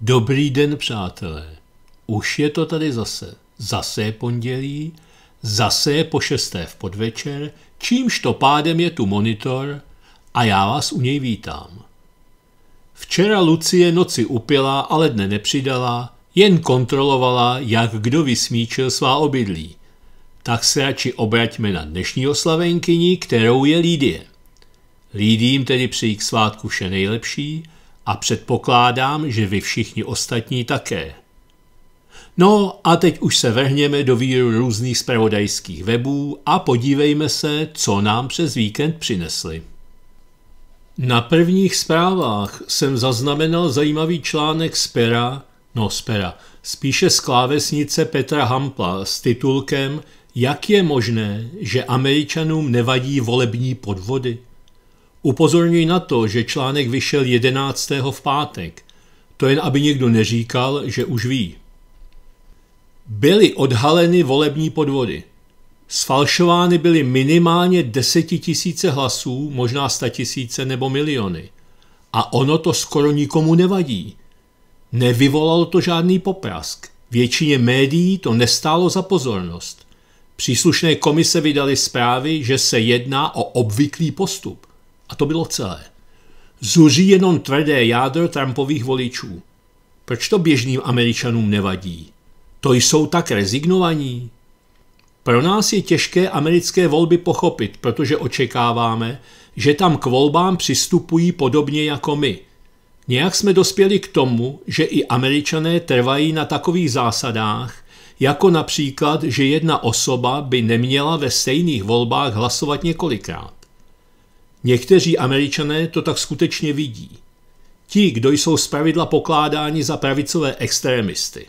Dobrý den, přátelé. Už je to tady zase. Zase je pondělí, zase je po šesté v podvečer, čímž to pádem je tu monitor a já vás u něj vítám. Včera Lucie noci upila, ale dne nepřidala, jen kontrolovala, jak kdo vysmíčil svá obydlí. Tak se radši obraťme na dnešní oslavenkyni, kterou je Lídie. Lídím tedy přijí k svátku vše nejlepší – a předpokládám, že vy všichni ostatní také. No a teď už se vrhněme do víru různých spravodajských webů a podívejme se, co nám přes víkend přinesli. Na prvních zprávách jsem zaznamenal zajímavý článek z pera, no z pera, spíše z klávesnice Petra Hampla s titulkem Jak je možné, že američanům nevadí volební podvody? Upozorňuji na to, že článek vyšel 11. v pátek. To jen, aby někdo neříkal, že už ví. Byly odhaleny volební podvody. Sfalšovány byly minimálně desetitisíce hlasů, možná tisíce nebo miliony. A ono to skoro nikomu nevadí. Nevyvolalo to žádný poprask. Většině médií to nestálo za pozornost. Příslušné komise vydali zprávy, že se jedná o obvyklý postup. A to bylo celé. Zuří jenom tvrdé jádro Trumpových voličů. Proč to běžným Američanům nevadí? To jsou tak rezignovaní. Pro nás je těžké americké volby pochopit, protože očekáváme, že tam k volbám přistupují podobně jako my. Nějak jsme dospěli k tomu, že i američané trvají na takových zásadách, jako například, že jedna osoba by neměla ve stejných volbách hlasovat několikrát. Někteří američané to tak skutečně vidí. Ti, kdo jsou zpravidla pokládáni za pravicové extremisty.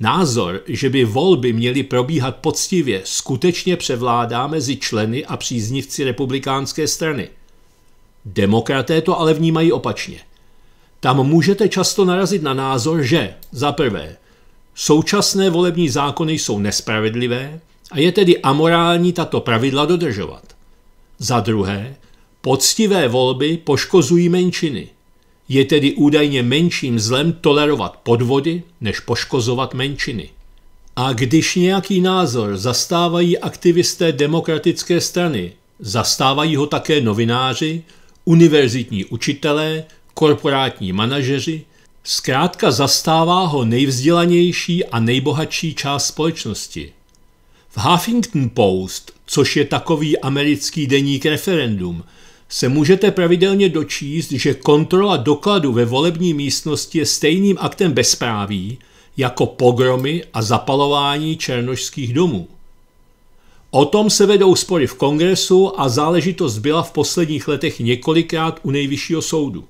Názor, že by volby měly probíhat poctivě, skutečně převládá mezi členy a příznivci republikánské strany. Demokraté to ale vnímají opačně. Tam můžete často narazit na názor, že za prvé, současné volební zákony jsou nespravedlivé a je tedy amorální tato pravidla dodržovat. Za druhé, Poctivé volby poškozují menšiny. Je tedy údajně menším zlem tolerovat podvody, než poškozovat menšiny. A když nějaký názor zastávají aktivisté demokratické strany, zastávají ho také novináři, univerzitní učitelé, korporátní manažeři, zkrátka zastává ho nejvzdělanější a nejbohatší část společnosti. V Huffington Post, což je takový americký deník referendum – se můžete pravidelně dočíst, že kontrola dokladu ve volební místnosti je stejným aktem bezpráví jako pogromy a zapalování černožských domů. O tom se vedou spory v kongresu a záležitost byla v posledních letech několikrát u nejvyššího soudu.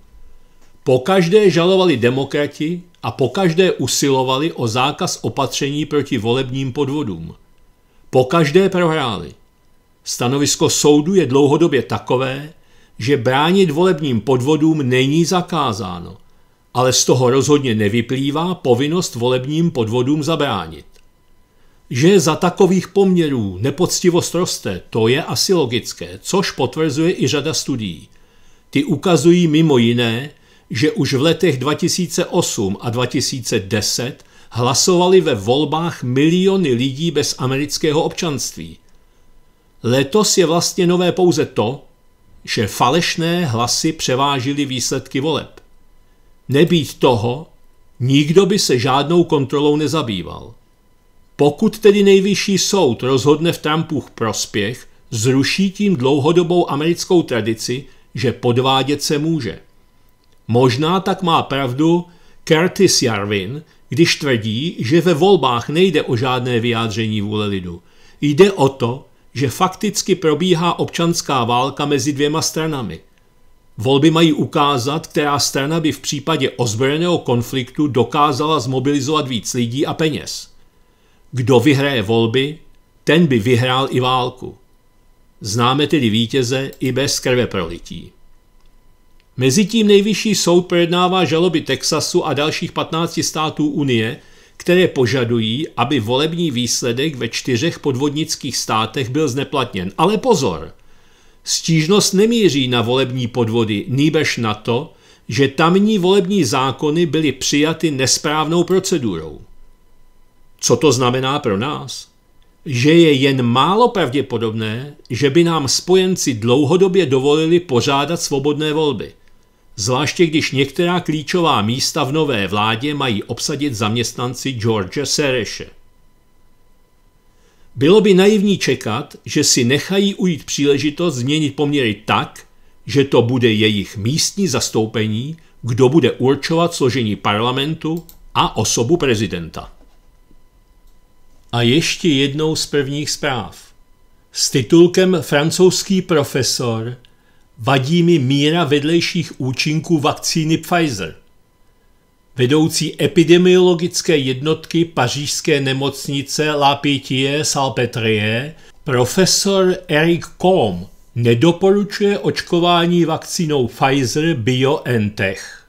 Pokaždé žalovali demokrati a pokaždé usilovali o zákaz opatření proti volebním podvodům. Pokaždé prohráli. Stanovisko soudu je dlouhodobě takové, že bránit volebním podvodům není zakázáno, ale z toho rozhodně nevyplývá povinnost volebním podvodům zabránit. Že za takových poměrů nepoctivost roste, to je asi logické, což potvrzuje i řada studií. Ty ukazují mimo jiné, že už v letech 2008 a 2010 hlasovali ve volbách miliony lidí bez amerického občanství. Letos je vlastně nové pouze to, že falešné hlasy převážily výsledky voleb. Nebýt toho, nikdo by se žádnou kontrolou nezabýval. Pokud tedy nejvyšší soud rozhodne v Trumpův prospěch, zruší tím dlouhodobou americkou tradici, že podvádět se může. Možná tak má pravdu Curtis Jarvin, když tvrdí, že ve volbách nejde o žádné vyjádření vůle lidu. Jde o to, že fakticky probíhá občanská válka mezi dvěma stranami. Volby mají ukázat, která strana by v případě ozbrojeného konfliktu dokázala zmobilizovat víc lidí a peněz. Kdo vyhraje volby, ten by vyhrál i válku. Známe tedy vítěze i bez krve prolití. Mezitím nejvyšší soud projednává žaloby Texasu a dalších 15 států Unie, které požadují, aby volební výsledek ve čtyřech podvodnických státech byl zneplatněn. Ale pozor! Stížnost nemíří na volební podvody, nýbež na to, že tamní volební zákony byly přijaty nesprávnou procedurou. Co to znamená pro nás? Že je jen málo pravděpodobné, že by nám spojenci dlouhodobě dovolili pořádat svobodné volby zvláště když některá klíčová místa v nové vládě mají obsadit zaměstnanci George Sereše. Bylo by naivní čekat, že si nechají ujít příležitost změnit poměry tak, že to bude jejich místní zastoupení, kdo bude určovat složení parlamentu a osobu prezidenta. A ještě jednou z prvních zpráv. S titulkem Francouzský profesor Vadí mi míra vedlejších účinků vakcíny Pfizer. Vedoucí epidemiologické jednotky pařížské nemocnice La Pitié-Salpêtrière profesor Eric Com, nedoporučuje očkování vakcínou Pfizer BioNTech.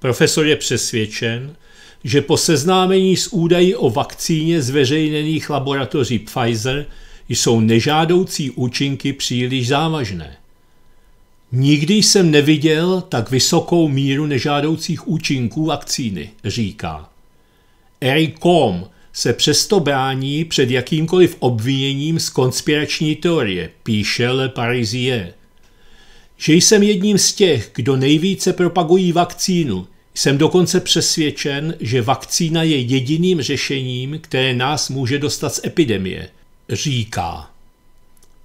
Profesor je přesvědčen, že po seznámení s údaji o vakcíně zveřejněných laboratoří Pfizer jsou nežádoucí účinky příliš závažné. Nikdy jsem neviděl tak vysokou míru nežádoucích účinků vakcíny, říká. Eric Com se přesto brání před jakýmkoliv obviněním z konspirační teorie, píše Le Parisier. Že jsem jedním z těch, kdo nejvíce propagují vakcínu, jsem dokonce přesvědčen, že vakcína je jediným řešením, které nás může dostat z epidemie, říká.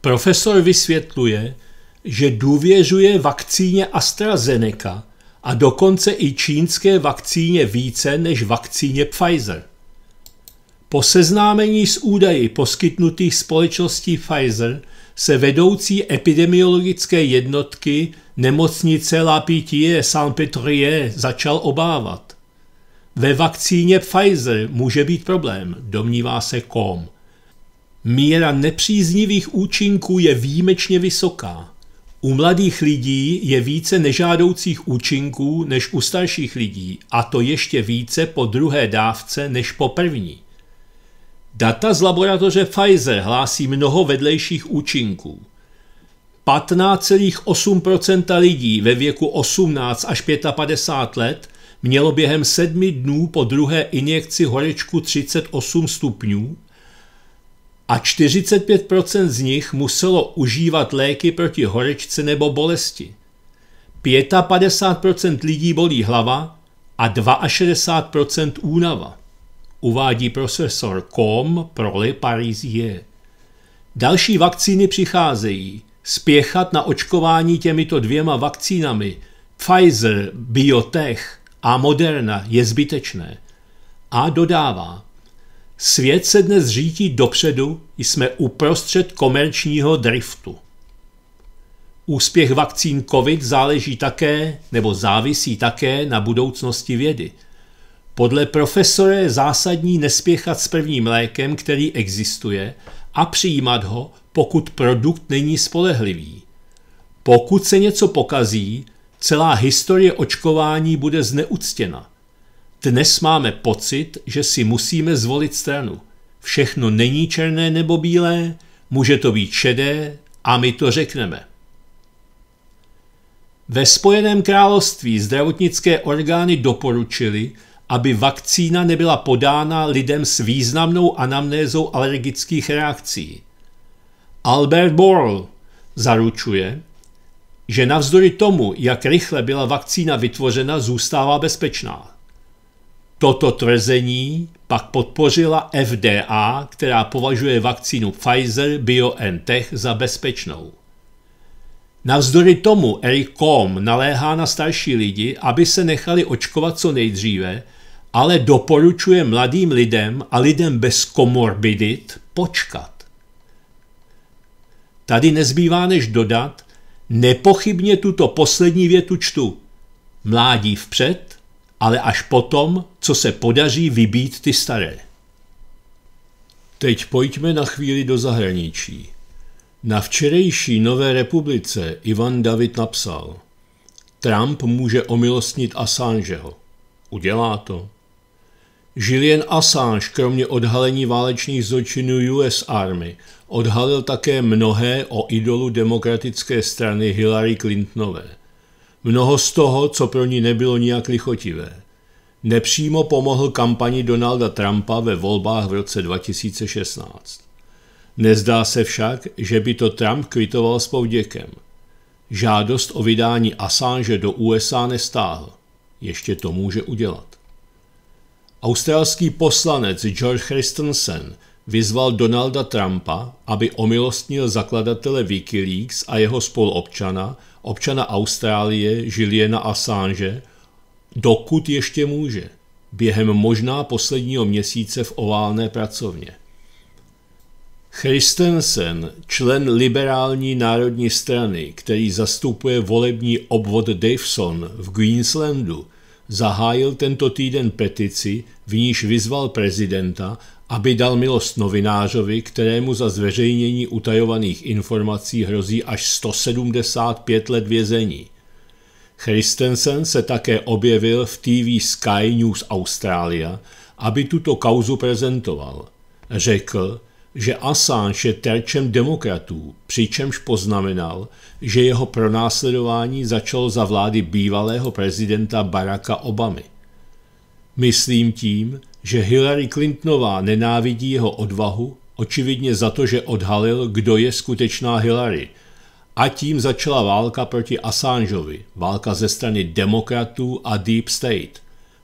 Profesor vysvětluje, že důvěřuje vakcíně AstraZeneca a dokonce i čínské vakcíně více než vakcíně Pfizer. Po seznámení s údaji poskytnutých společností Pfizer se vedoucí epidemiologické jednotky nemocnice La Pitié saint Petrie začal obávat. Ve vakcíně Pfizer může být problém, domnívá se Kom. Míra nepříznivých účinků je výjimečně vysoká. U mladých lidí je více nežádoucích účinků než u starších lidí, a to ještě více po druhé dávce než po první. Data z laboratoře Pfizer hlásí mnoho vedlejších účinků. 15,8 lidí ve věku 18 až 55 let mělo během sedmi dnů po druhé injekci horečku 38 stupňů a 45% z nich muselo užívat léky proti horečce nebo bolesti. 55% lidí bolí hlava a 62% únava, uvádí profesor Com Le Parisie. Další vakcíny přicházejí. Spěchat na očkování těmito dvěma vakcínami Pfizer, Biotech a Moderna je zbytečné. A dodává – Svět se dnes řídí dopředu, jsme uprostřed komerčního driftu. Úspěch vakcín COVID záleží také nebo závisí také na budoucnosti vědy. Podle profesora je zásadní nespěchat s prvním lékem, který existuje, a přijímat ho, pokud produkt není spolehlivý. Pokud se něco pokazí, celá historie očkování bude zneuctěna. Dnes máme pocit, že si musíme zvolit stranu. Všechno není černé nebo bílé, může to být šedé a my to řekneme. Ve Spojeném království zdravotnické orgány doporučili, aby vakcína nebyla podána lidem s významnou anamnézou alergických reakcí. Albert Borl zaručuje, že navzdory tomu, jak rychle byla vakcína vytvořena, zůstává bezpečná. Toto tvrzení pak podpořila FDA, která považuje vakcínu Pfizer BioNTech za bezpečnou. Navzdory tomu Eric naléhá na starší lidi, aby se nechali očkovat co nejdříve, ale doporučuje mladým lidem a lidem bez komorbidit počkat. Tady nezbývá než dodat, nepochybně tuto poslední větu čtu. Mládí vpřed, ale až potom, co se podaří vybít ty staré. Teď pojďme na chvíli do zahraničí. Na včerejší Nové republice Ivan David napsal Trump může omilostnit Assangeho. Udělá to. Julian Assange kromě odhalení válečných zločinů US Army odhalil také mnohé o idolu demokratické strany Hillary Clintonové mnoho z toho, co pro ní nebylo nijak lichotivé. Nepřímo pomohl kampani Donalda Trumpa ve volbách v roce 2016. Nezdá se však, že by to Trump kvitoval s povděkem. Žádost o vydání Assange do USA nestáhl. Ještě to může udělat. Australský poslanec George Christensen vyzval Donalda Trumpa, aby omilostnil zakladatele Wikileaks a jeho spoluobčana, občana Austrálie Juliana Assange, dokud ještě může, během možná posledního měsíce v oválné pracovně. Christensen, člen liberální národní strany, který zastupuje volební obvod Davison v Queenslandu, zahájil tento týden petici, v níž vyzval prezidenta, aby dal milost novinářovi, kterému za zveřejnění utajovaných informací hrozí až 175 let vězení. Christensen se také objevil v TV Sky News Australia, aby tuto kauzu prezentoval. Řekl, že Assange je terčem demokratů, přičemž poznamenal, že jeho pronásledování začalo za vlády bývalého prezidenta Baracka Obamy. Myslím tím, že Hillary Clintonová nenávidí jeho odvahu, očividně za to, že odhalil, kdo je skutečná Hillary. A tím začala válka proti Assangeovi, válka ze strany demokratů a Deep State.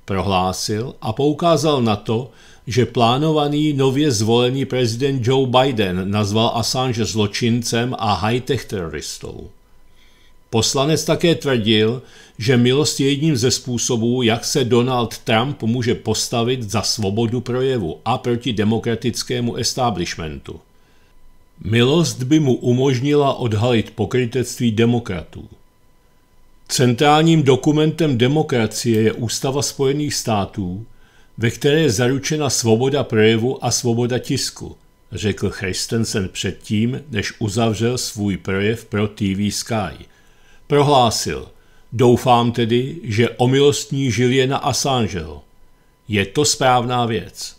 Prohlásil a poukázal na to, že plánovaný nově zvolený prezident Joe Biden nazval Assange zločincem a high-tech teroristou. Poslanec také tvrdil, že milost je jedním ze způsobů, jak se Donald Trump může postavit za svobodu projevu a proti demokratickému establishmentu. Milost by mu umožnila odhalit pokrytectví demokratů. Centrálním dokumentem demokracie je Ústava Spojených států, ve které je zaručena svoboda projevu a svoboda tisku, řekl Christensen předtím, než uzavřel svůj projev pro TV Sky – Prohlásil, doufám tedy, že omilostní na Assangeho. Je to správná věc.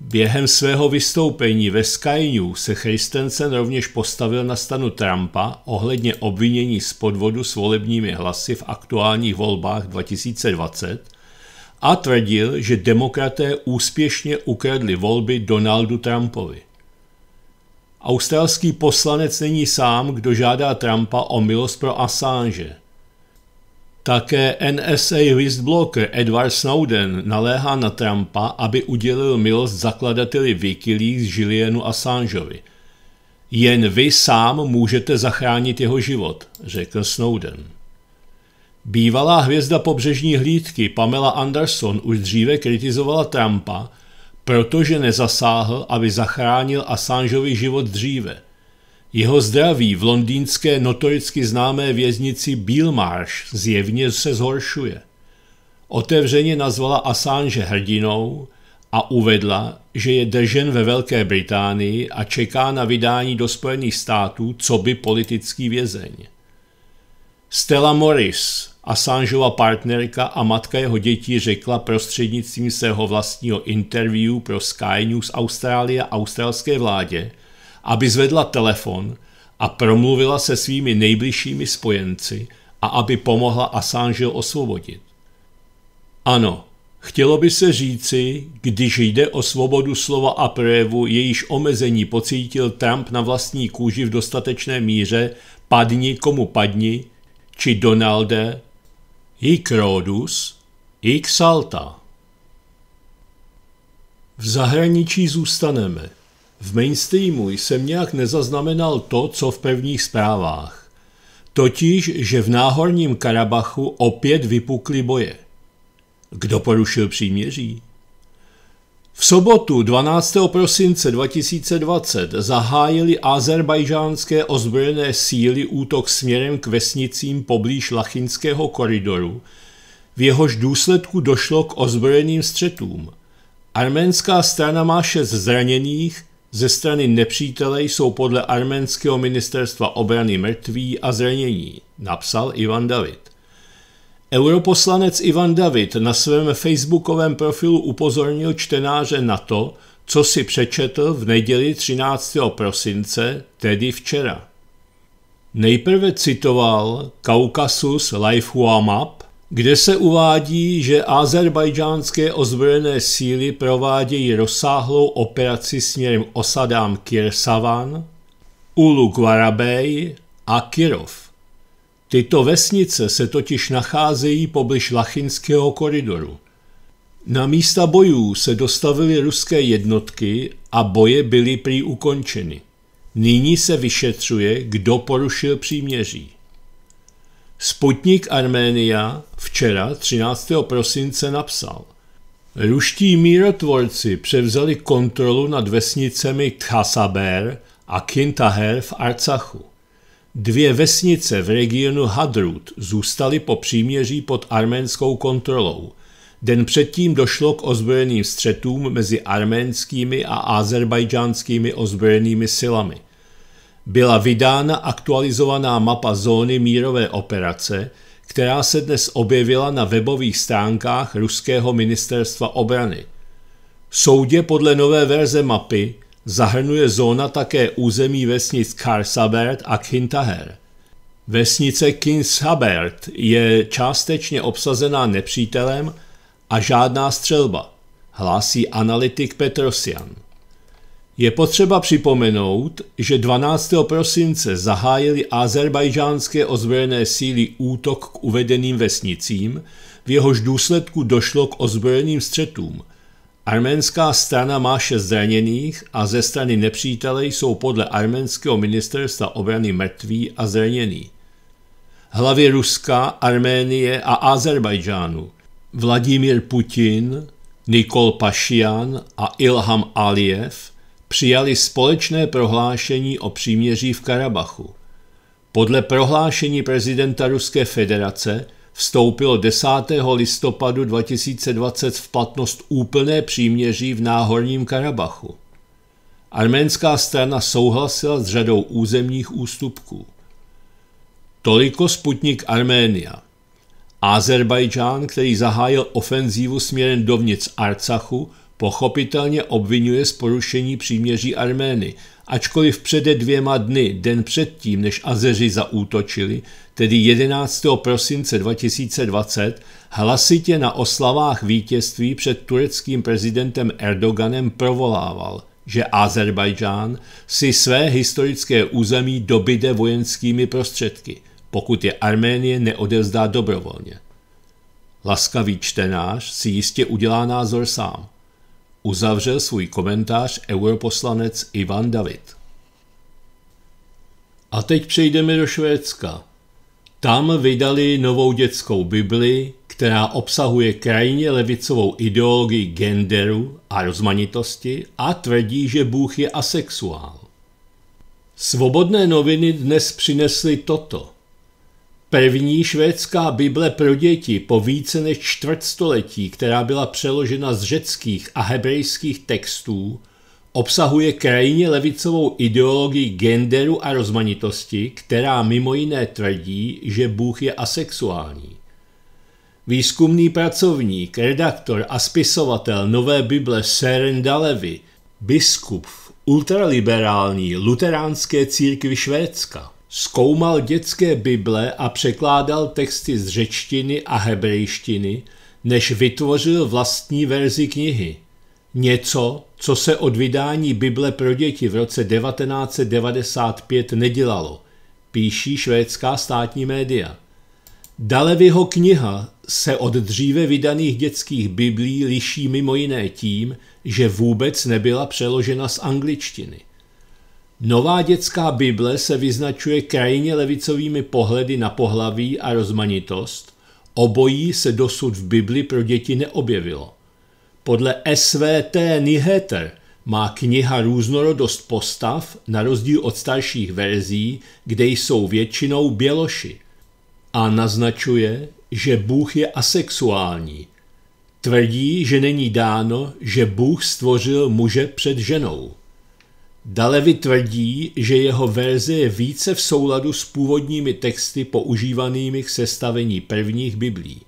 Během svého vystoupení ve Sky News se Christensen rovněž postavil na stanu Trumpa ohledně obvinění z podvodu s volebními hlasy v aktuálních volbách 2020 a tvrdil, že demokraté úspěšně ukradli volby Donaldu Trumpovi. Australský poslanec není sám, kdo žádá Trumpa o milost pro Assange. Také NSA whistleblower Edward Snowden naléhá na Trumpa, aby udělil milost zakladateli Wikileaks Julianu Assangeovi. Jen vy sám můžete zachránit jeho život, řekl Snowden. Bývalá hvězda pobřežní hlídky Pamela Anderson už dříve kritizovala Trumpa, protože nezasáhl, aby zachránil Assangeovi život dříve. Jeho zdraví v londýnské notoricky známé věznici Bealmarsh zjevně se zhoršuje. Otevřeně nazvala Assange hrdinou a uvedla, že je držen ve Velké Británii a čeká na vydání do Spojených států co by politický vězeň. Stella Morris, Assangeova partnerka a matka jeho dětí řekla prostřednictvím svého vlastního interview pro Sky News Austrálie australské vládě, aby zvedla telefon a promluvila se svými nejbližšími spojenci a aby pomohla Assange osvobodit. Ano, chtělo by se říci, když jde o svobodu slova a projevu, jejíž omezení pocítil Trump na vlastní kůži v dostatečné míře, padni komu padni, či Donalde, hic rodus, hic salta. V zahraničí zůstaneme. V mainstreamu jsem nějak nezaznamenal to, co v pevných zprávách. Totiž, že v náhorním Karabachu opět vypukly boje. Kdo porušil příměří? V sobotu 12. prosince 2020 zahájili azerbajžánské ozbrojené síly útok směrem k vesnicím poblíž Lachinského koridoru, v jehož důsledku došlo k ozbrojeným střetům. Arménská strana má šest zraněných, ze strany nepřítele jsou podle arménského ministerstva obrany mrtví a zranění, napsal Ivan David. Europoslanec Ivan David na svém facebookovém profilu upozornil čtenáře na to, co si přečetl v neděli 13. prosince, tedy včera. Nejprve citoval Kaukasus Lifehua Map, kde se uvádí, že azerbajdžánské ozbrojené síly provádějí rozsáhlou operaci směrem osadám Kirsavan, Ulu Gvarabej a Kirov. Tyto vesnice se totiž nacházejí poblíž Lachinského koridoru. Na místa bojů se dostavily ruské jednotky a boje byly prý ukončeny. Nyní se vyšetřuje, kdo porušil příměří. Sputnik Arménia včera 13. prosince napsal Ruští mírotvorci převzali kontrolu nad vesnicemi Tchasaber a Kintaher v Arcachu. Dvě vesnice v regionu Hadrut zůstaly po příměří pod arménskou kontrolou. Den předtím došlo k ozbrojeným střetům mezi arménskými a azerbajdžánskými ozbrojenými silami. Byla vydána aktualizovaná mapa zóny mírové operace, která se dnes objevila na webových stránkách ruského ministerstva obrany. Soudě podle nové verze mapy Zahrnuje zóna také území vesnic Karsabert a Kintaher. Vesnice Kinsabert je částečně obsazená nepřítelem a žádná střelba, hlásí analytik Petrosian. Je potřeba připomenout, že 12. prosince zahájili azerbajžánské ozbrojené síly útok k uvedeným vesnicím, v jehož důsledku došlo k ozbrojeným střetům – Arménská strana má šest zraněných a ze strany nepřítele jsou podle arménského ministerstva obrany mrtví a zranění. Hlavy Ruska, Arménie a Azerbajdžánu Vladimír Putin, Nikol Pašian a Ilham Aliyev přijali společné prohlášení o příměří v Karabachu. Podle prohlášení prezidenta Ruské federace – vstoupilo 10. listopadu 2020 v platnost úplné příměří v Náhorním Karabachu. Arménská strana souhlasila s řadou územních ústupků. Toliko Sputnik Arménia. Azerbajdžán, který zahájil ofenzívu směrem dovnitř Arcachu, pochopitelně obvinuje z porušení příměří Armény, ačkoliv přede dvěma dny, den předtím, než Azeři zaútočili, tedy 11. prosince 2020, hlasitě na oslavách vítězství před tureckým prezidentem Erdoganem provolával, že Azerbajdžán si své historické území dobyde vojenskými prostředky, pokud je Arménie neodevzdá dobrovolně. Laskavý čtenář si jistě udělá názor sám – Uzavřel svůj komentář europoslanec Ivan David. A teď přejdeme do Švédska. Tam vydali novou dětskou Bibli, která obsahuje krajně levicovou ideologii genderu a rozmanitosti a tvrdí, že Bůh je asexuál. Svobodné noviny dnes přinesly toto – První švédská Bible pro děti po více než čtvrtstoletí, která byla přeložena z řeckých a hebrejských textů, obsahuje krajině levicovou ideologii genderu a rozmanitosti, která mimo jiné tvrdí, že Bůh je asexuální. Výzkumný pracovník, redaktor a spisovatel Nové Bible Seren Dalevi, biskup v ultraliberální luteránské církvi Švédska, Zkoumal dětské Bible a překládal texty z řečtiny a hebrejštiny, než vytvořil vlastní verzi knihy. Něco, co se od vydání Bible pro děti v roce 1995 nedělalo, píší švédská státní média. Dalevyho kniha se od dříve vydaných dětských biblí liší mimo jiné tím, že vůbec nebyla přeložena z angličtiny. Nová dětská Bible se vyznačuje krajině levicovými pohledy na pohlaví a rozmanitost. Obojí se dosud v Bibli pro děti neobjevilo. Podle SVT Niheter má kniha různorodost postav na rozdíl od starších verzí, kde jsou většinou běloši. A naznačuje, že Bůh je asexuální. Tvrdí, že není dáno, že Bůh stvořil muže před ženou. Dalevi tvrdí, že jeho verze je více v souladu s původními texty používanými k sestavení prvních biblí.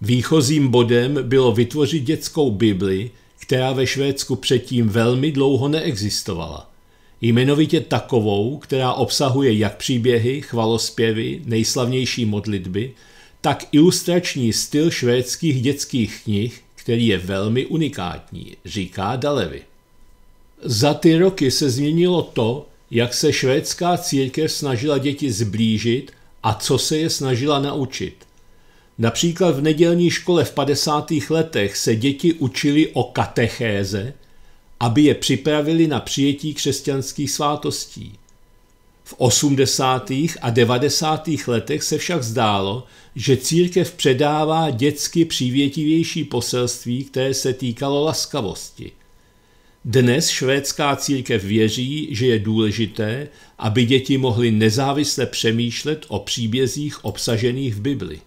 Výchozím bodem bylo vytvořit dětskou Bibli, která ve Švédsku předtím velmi dlouho neexistovala. Jmenovitě takovou, která obsahuje jak příběhy, chvalospěvy, nejslavnější modlitby, tak ilustrační styl švédských dětských knih, který je velmi unikátní, říká Dalevi. Za ty roky se změnilo to, jak se švédská církev snažila děti zblížit a co se je snažila naučit. Například v nedělní škole v 50. letech se děti učili o katechéze, aby je připravili na přijetí křesťanských svátostí. V 80. a 90. letech se však zdálo, že církev předává dětsky přívětivější poselství, které se týkalo laskavosti – dnes švédská církev věří, že je důležité, aby děti mohly nezávisle přemýšlet o příbězích obsažených v Bibli.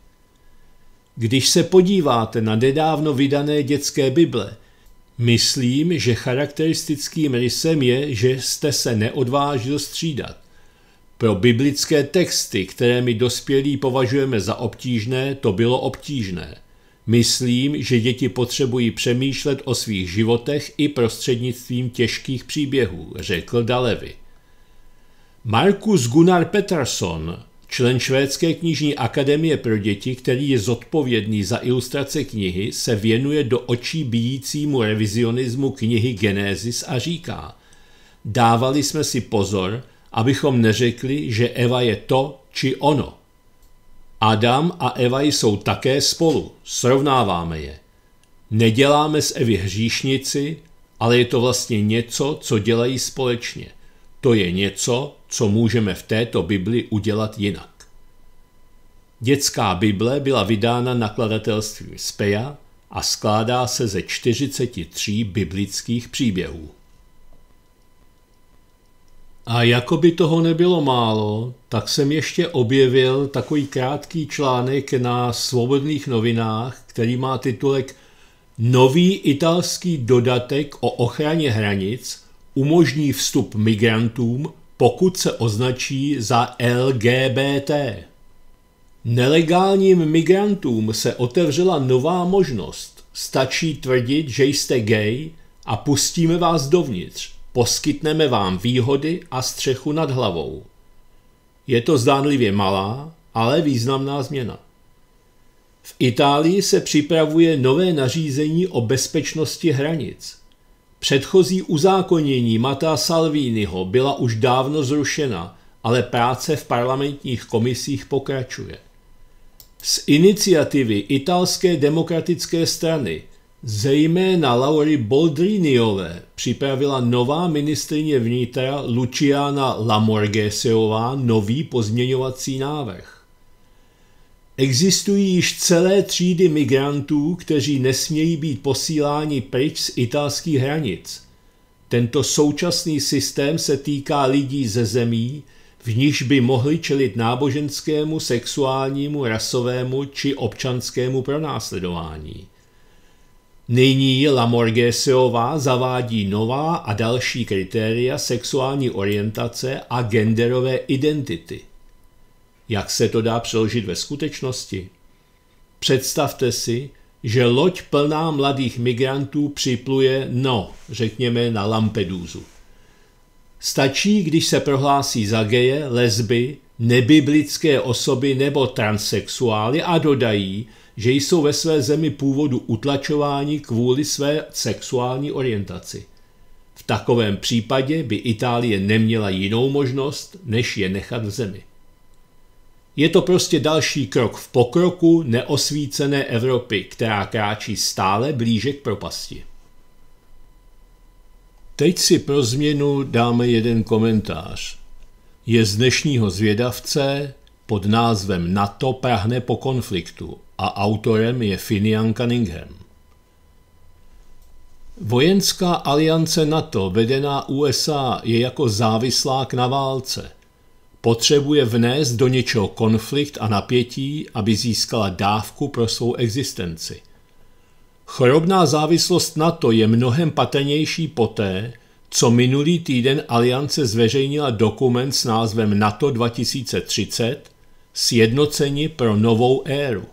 Když se podíváte na nedávno vydané dětské Bible, myslím, že charakteristickým rysem je, že jste se neodvážil střídat. Pro biblické texty, které my dospělí považujeme za obtížné, to bylo obtížné – Myslím, že děti potřebují přemýšlet o svých životech i prostřednictvím těžkých příběhů, řekl Dalevi. Markus Gunnar Peterson, člen Švédské knižní akademie pro děti, který je zodpovědný za ilustrace knihy, se věnuje do očí bíjícímu revizionismu knihy Genesis a říká Dávali jsme si pozor, abychom neřekli, že Eva je to či ono. Adam a Eva jsou také spolu, srovnáváme je. Neděláme z Evy hříšnici, ale je to vlastně něco, co dělají společně. To je něco, co můžeme v této Bibli udělat jinak. Dětská Bible byla vydána nakladatelstvím Speja a skládá se ze 43 biblických příběhů. A jako by toho nebylo málo, tak jsem ještě objevil takový krátký článek na svobodných novinách, který má titulek Nový italský dodatek o ochraně hranic umožní vstup migrantům, pokud se označí za LGBT. Nelegálním migrantům se otevřela nová možnost. Stačí tvrdit, že jste gay a pustíme vás dovnitř. Poskytneme vám výhody a střechu nad hlavou. Je to zdánlivě malá, ale významná změna. V Itálii se připravuje nové nařízení o bezpečnosti hranic. Předchozí uzákonění Mata Salviniho byla už dávno zrušena, ale práce v parlamentních komisích pokračuje. Z iniciativy italské demokratické strany Zejména Laury Boldriniové připravila nová ministrině vnitra Luciana Lamorgesiová nový pozměňovací návrh. Existují již celé třídy migrantů, kteří nesmějí být posíláni pryč z italských hranic. Tento současný systém se týká lidí ze zemí, v níž by mohli čelit náboženskému, sexuálnímu, rasovému či občanskému pronásledování – Nyní Lamorgeseová zavádí nová a další kritéria sexuální orientace a genderové identity. Jak se to dá přeložit ve skutečnosti? Představte si, že loď plná mladých migrantů připluje, no, řekněme, na Lampedusu. Stačí, když se prohlásí za geje, lesby, nebiblické osoby nebo transsexuály a dodají, že jsou ve své zemi původu utlačováni kvůli své sexuální orientaci. V takovém případě by Itálie neměla jinou možnost, než je nechat v zemi. Je to prostě další krok v pokroku neosvícené Evropy, která kráčí stále blíže k propasti. Teď si pro změnu dáme jeden komentář. Je z dnešního zvědavce pod názvem NATO prahne po konfliktu a autorem je Finian Cunningham. Vojenská aliance NATO vedená USA je jako závislák na válce. Potřebuje vnést do něčeho konflikt a napětí, aby získala dávku pro svou existenci. Chorobná závislost NATO je mnohem patrnější poté, co minulý týden aliance zveřejnila dokument s názvem NATO 2030 Sjednocení pro novou éru.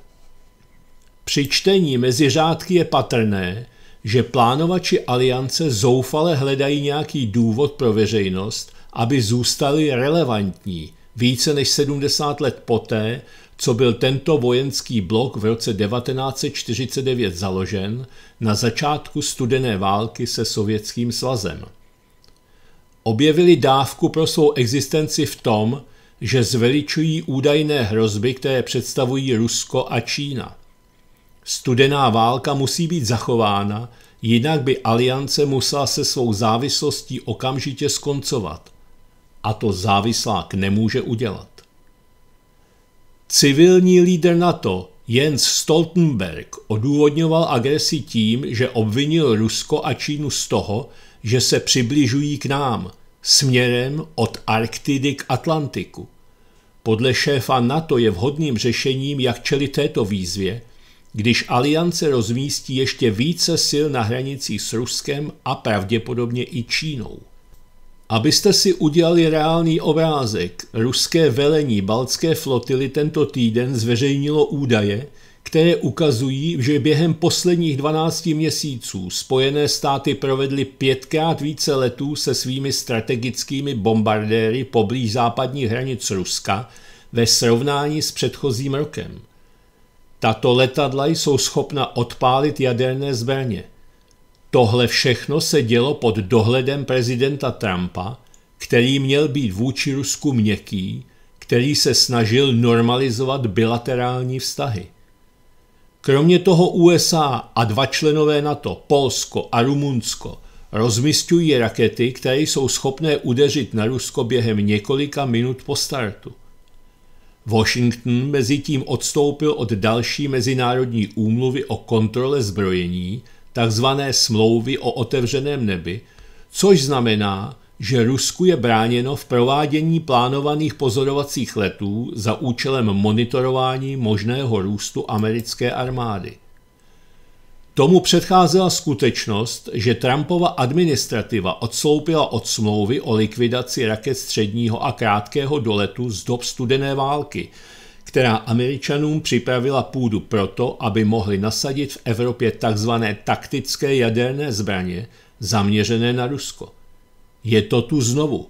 Při čtení mezi řádky je patrné, že plánovači aliance zoufale hledají nějaký důvod pro veřejnost, aby zůstali relevantní více než 70 let poté, co byl tento vojenský blok v roce 1949 založen na začátku studené války se Sovětským svazem. Objevili dávku pro svou existenci v tom, že zveličují údajné hrozby, které představují Rusko a Čína. Studená válka musí být zachována, jinak by aliance musela se svou závislostí okamžitě skoncovat. A to závislák nemůže udělat. Civilní lídr NATO Jens Stoltenberg odůvodňoval agresi tím, že obvinil Rusko a Čínu z toho, že se přibližují k nám, směrem od Arktidy k Atlantiku. Podle šéfa NATO je vhodným řešením, jak čelit této výzvě – když aliance rozmístí ještě více sil na hranicích s Ruskem a pravděpodobně i Čínou. Abyste si udělali reálný obrázek, ruské velení Baltské flotily tento týden zveřejnilo údaje, které ukazují, že během posledních 12 měsíců Spojené státy provedly pětkrát více letů se svými strategickými bombardéry poblíž západních hranic Ruska ve srovnání s předchozím rokem – tato letadla jsou schopna odpálit jaderné zbraně. Tohle všechno se dělo pod dohledem prezidenta Trumpa, který měl být vůči Rusku měkký, který se snažil normalizovat bilaterální vztahy. Kromě toho USA a dva členové NATO, Polsko a Rumunsko, rozmistují rakety, které jsou schopné udeřit na Rusko během několika minut po startu – Washington mezi tím odstoupil od další mezinárodní úmluvy o kontrole zbrojení, takzvané smlouvy o otevřeném nebi, což znamená, že Rusku je bráněno v provádění plánovaných pozorovacích letů za účelem monitorování možného růstu americké armády. Tomu předcházela skutečnost, že Trumpova administrativa odstoupila od smlouvy o likvidaci raket středního a krátkého doletu z dob studené války, která Američanům připravila půdu proto, aby mohli nasadit v Evropě tzv. taktické jaderné zbraně zaměřené na Rusko. Je to tu znovu.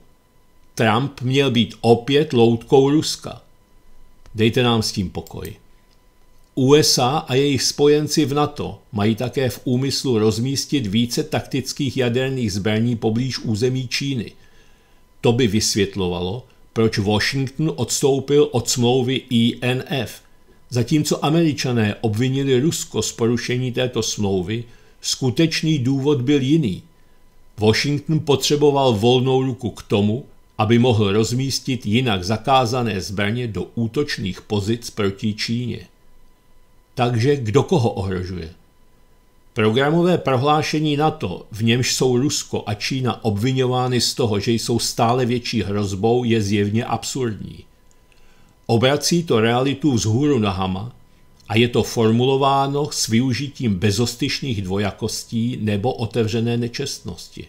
Trump měl být opět loutkou Ruska. Dejte nám s tím pokoj. USA a jejich spojenci v NATO mají také v úmyslu rozmístit více taktických jaderných zbraní poblíž území Číny. To by vysvětlovalo, proč Washington odstoupil od smlouvy INF. Zatímco američané obvinili Rusko z porušení této smlouvy, skutečný důvod byl jiný. Washington potřeboval volnou ruku k tomu, aby mohl rozmístit jinak zakázané zbraně do útočných pozic proti Číně takže kdo koho ohrožuje? Programové prohlášení NATO, v němž jsou Rusko a Čína obvinovány z toho, že jsou stále větší hrozbou, je zjevně absurdní. Obrací to realitu vzhůru nahama a je to formulováno s využitím bezostyšných dvojakostí nebo otevřené nečestnosti.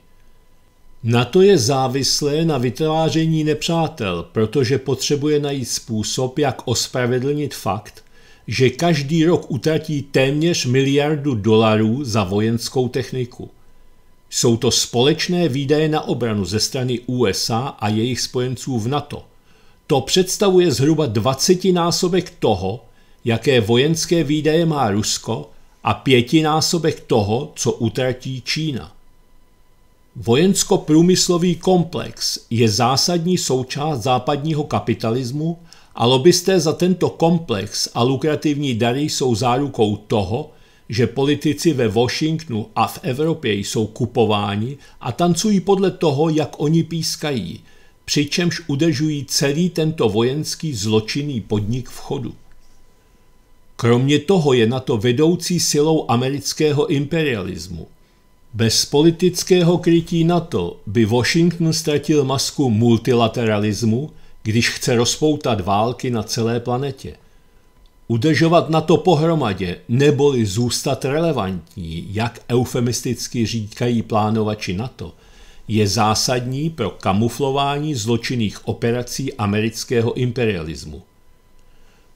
Na to je závislé na vytváření nepřátel, protože potřebuje najít způsob, jak ospravedlnit fakt, že každý rok utratí téměř miliardu dolarů za vojenskou techniku. Jsou to společné výdaje na obranu ze strany USA a jejich spojenců v NATO. To představuje zhruba 20 násobek toho, jaké vojenské výdaje má Rusko a pětinásobek toho, co utratí Čína. Vojensko-průmyslový komplex je zásadní součást západního kapitalismu a lobbysté za tento komplex a lukrativní dary jsou zárukou toho, že politici ve Washingtonu a v Evropě jsou kupováni a tancují podle toho, jak oni pískají, přičemž udržují celý tento vojenský zločinný podnik v chodu. Kromě toho je na to vedoucí silou amerického imperialismu. Bez politického krytí NATO by Washington ztratil masku multilateralismu – když chce rozpoutat války na celé planetě. Udržovat na to pohromadě, neboli zůstat relevantní, jak eufemisticky říkají plánovači NATO, je zásadní pro kamuflování zločinných operací amerického imperialismu.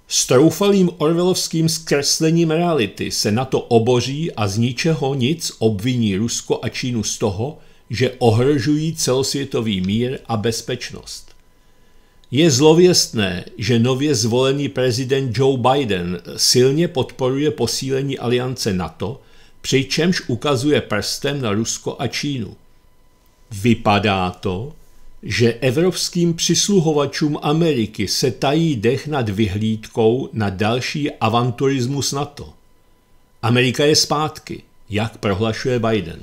S troufalým orvelovským zkreslením reality se na to oboří a z ničeho nic obviní Rusko a Čínu z toho, že ohrožují celosvětový mír a bezpečnost. Je zlověstné, že nově zvolený prezident Joe Biden silně podporuje posílení aliance NATO, přičemž ukazuje prstem na Rusko a Čínu. Vypadá to, že evropským přisluhovačům Ameriky se tají dech nad vyhlídkou na další avanturismus NATO. Amerika je zpátky, jak prohlašuje Biden.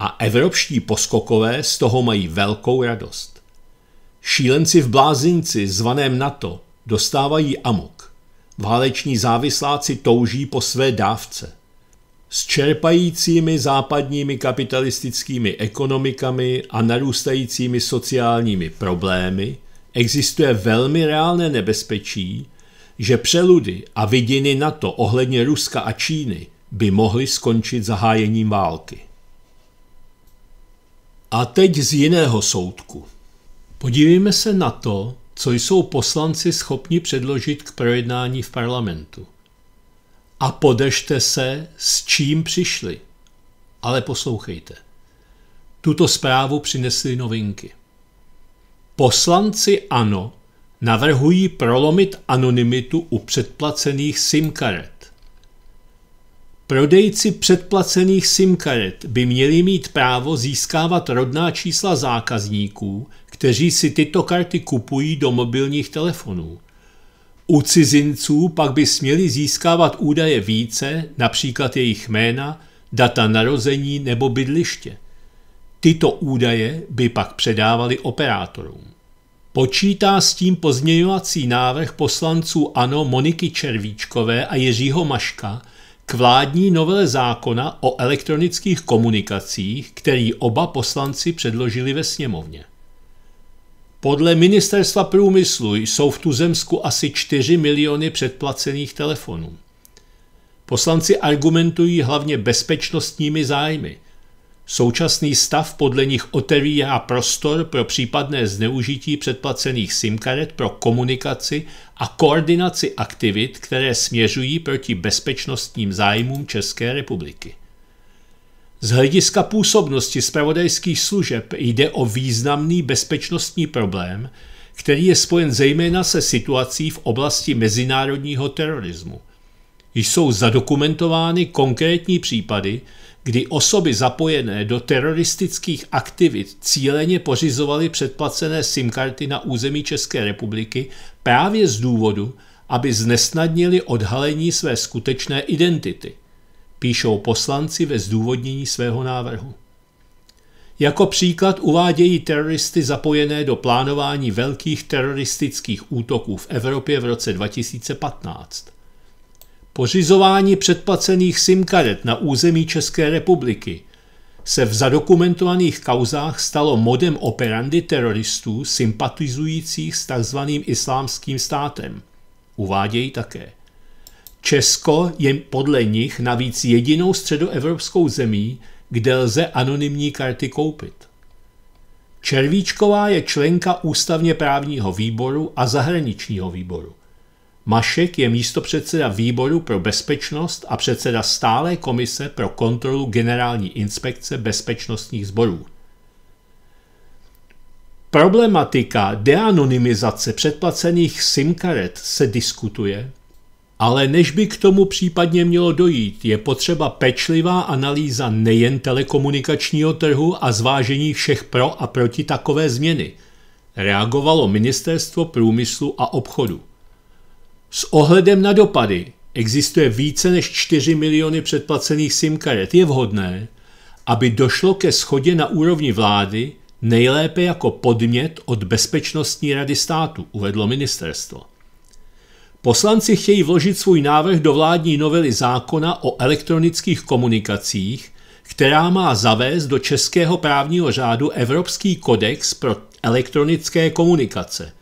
A evropští poskokové z toho mají velkou radost. Šílenci v blázinci zvaném NATO dostávají amok. Váleční závisláci touží po své dávce. S čerpajícími západními kapitalistickými ekonomikami a narůstajícími sociálními problémy existuje velmi reálné nebezpečí, že přeludy a vidiny NATO ohledně Ruska a Číny by mohly skončit zahájením války. A teď z jiného soudku. Podívejme se na to, co jsou poslanci schopni předložit k projednání v parlamentu. A podešte se, s čím přišli. Ale poslouchejte. Tuto zprávu přinesly novinky. Poslanci ANO navrhují prolomit anonymitu u předplacených SIM karet. Prodejci předplacených SIM karet by měli mít právo získávat rodná čísla zákazníků – kteří si tyto karty kupují do mobilních telefonů. U cizinců pak by směli získávat údaje více, například jejich jména, data narození nebo bydliště. Tyto údaje by pak předávali operátorům. Počítá s tím pozměňovací návrh poslanců ANO Moniky Červíčkové a Jiřího Maška k vládní novele zákona o elektronických komunikacích, který oba poslanci předložili ve sněmovně. Podle ministerstva průmyslu jsou v Tuzemsku asi 4 miliony předplacených telefonů. Poslanci argumentují hlavně bezpečnostními zájmy. Současný stav podle nich otevírá prostor pro případné zneužití předplacených SIM karet pro komunikaci a koordinaci aktivit, které směřují proti bezpečnostním zájmům České republiky. Z hlediska působnosti spravodajských služeb jde o významný bezpečnostní problém, který je spojen zejména se situací v oblasti mezinárodního terorismu. Jsou zadokumentovány konkrétní případy, kdy osoby zapojené do teroristických aktivit cíleně pořizovaly předplacené SIM karty na území České republiky právě z důvodu, aby znesnadnili odhalení své skutečné identity píšou poslanci ve zdůvodnění svého návrhu. Jako příklad uvádějí teroristy zapojené do plánování velkých teroristických útoků v Evropě v roce 2015. Pořizování předplacených SIM karet na území České republiky se v zadokumentovaných kauzách stalo modem operandy teroristů sympatizujících s tzv. islámským státem. Uvádějí také. Česko je podle nich navíc jedinou středoevropskou zemí, kde lze anonymní karty koupit. Červíčková je členka ústavně právního výboru a zahraničního výboru. Mašek je místopředseda výboru pro bezpečnost a předseda stálé komise pro kontrolu generální inspekce bezpečnostních sborů. Problematika deanonymizace předplacených SIM karet se diskutuje, ale než by k tomu případně mělo dojít, je potřeba pečlivá analýza nejen telekomunikačního trhu a zvážení všech pro a proti takové změny, reagovalo Ministerstvo průmyslu a obchodu. S ohledem na dopady existuje více než 4 miliony předplacených SIM karet. Je vhodné, aby došlo ke schodě na úrovni vlády, nejlépe jako podmět od Bezpečnostní rady státu, uvedlo ministerstvo. Poslanci chtějí vložit svůj návrh do vládní novely zákona o elektronických komunikacích, která má zavést do českého právního řádu Evropský kodex pro elektronické komunikace.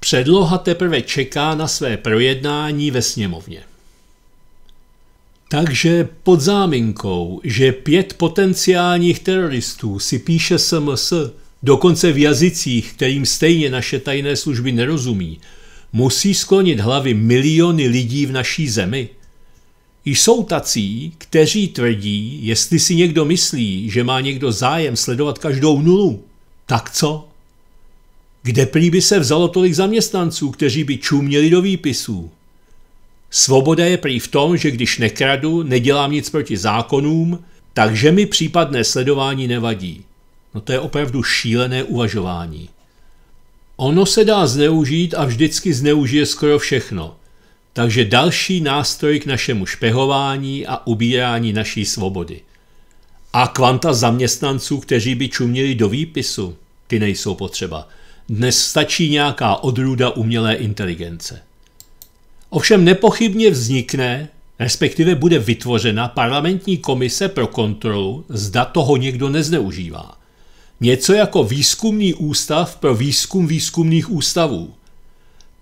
Předloha teprve čeká na své projednání ve sněmovně. Takže pod záminkou, že pět potenciálních teroristů si píše SMS, dokonce v jazycích, kterým stejně naše tajné služby nerozumí, musí sklonit hlavy miliony lidí v naší zemi? Jsou tací, kteří tvrdí, jestli si někdo myslí, že má někdo zájem sledovat každou nulu, tak co? Kde prý by se vzalo tolik zaměstnanců, kteří by čuměli do výpisů? Svoboda je prý v tom, že když nekradu, nedělám nic proti zákonům, takže mi případné sledování nevadí. No to je opravdu šílené uvažování. Ono se dá zneužít a vždycky zneužije skoro všechno. Takže další nástroj k našemu špehování a ubírání naší svobody. A kvanta zaměstnanců, kteří by čuměli do výpisu, ty nejsou potřeba. Dnes stačí nějaká odrůda umělé inteligence. Ovšem nepochybně vznikne, respektive bude vytvořena parlamentní komise pro kontrolu, zda toho někdo nezneužívá. Něco jako výzkumný ústav pro výzkum výzkumných ústavů.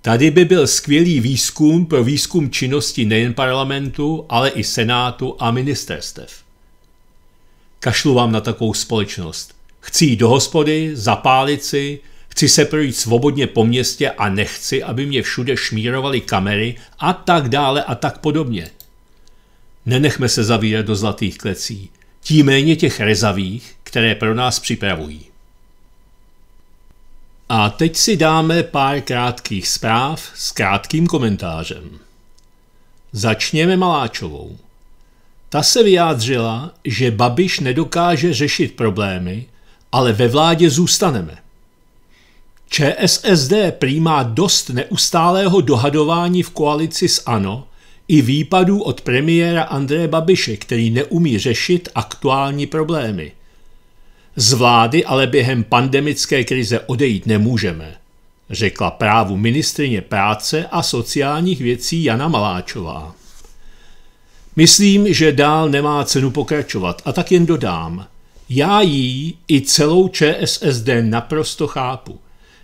Tady by byl skvělý výzkum pro výzkum činnosti nejen parlamentu, ale i senátu a ministerstev. Kašlu vám na takovou společnost. Chci jít do hospody, zapálit si, chci se projít svobodně po městě a nechci, aby mě všude šmírovaly kamery a tak dále a tak podobně. Nenechme se zavírat do zlatých klecí. Tím méně těch rezavých, které pro nás připravují. A teď si dáme pár krátkých zpráv s krátkým komentářem. Začněme Maláčovou. Ta se vyjádřila, že Babiš nedokáže řešit problémy, ale ve vládě zůstaneme. ČSSD přijímá dost neustálého dohadování v koalici s ANO i výpadů od premiéra Andreje Babiše, který neumí řešit aktuální problémy. Z vlády ale během pandemické krize odejít nemůžeme, řekla právu ministrině práce a sociálních věcí Jana Maláčová. Myslím, že dál nemá cenu pokračovat a tak jen dodám. Já jí i celou ČSSD naprosto chápu.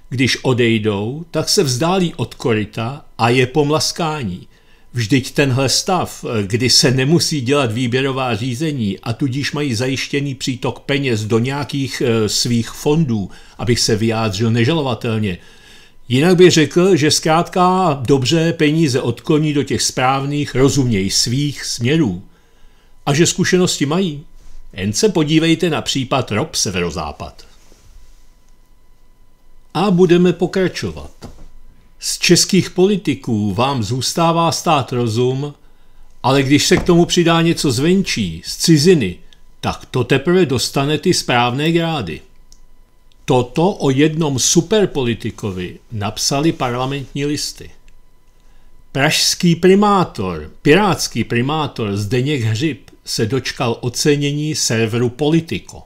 Když odejdou, tak se vzdálí od korita a je pomlaskání. Vždyť tenhle stav, kdy se nemusí dělat výběrová řízení a tudíž mají zajištěný přítok peněz do nějakých eh, svých fondů, abych se vyjádřil nežalovatelně, Jinak bych řekl, že zkrátka dobře peníze odkloní do těch správných, rozuměj svých směrů. A že zkušenosti mají. Jen se podívejte na případ ROP Severozápad. A budeme pokračovat. Z českých politiků vám zůstává stát rozum, ale když se k tomu přidá něco zvenčí, z ciziny, tak to teprve dostane ty správné grády. Toto o jednom superpolitikovi napsali parlamentní listy. Pražský primátor, pirátský primátor Zdeněk Hřib se dočkal ocenění serveru Politico.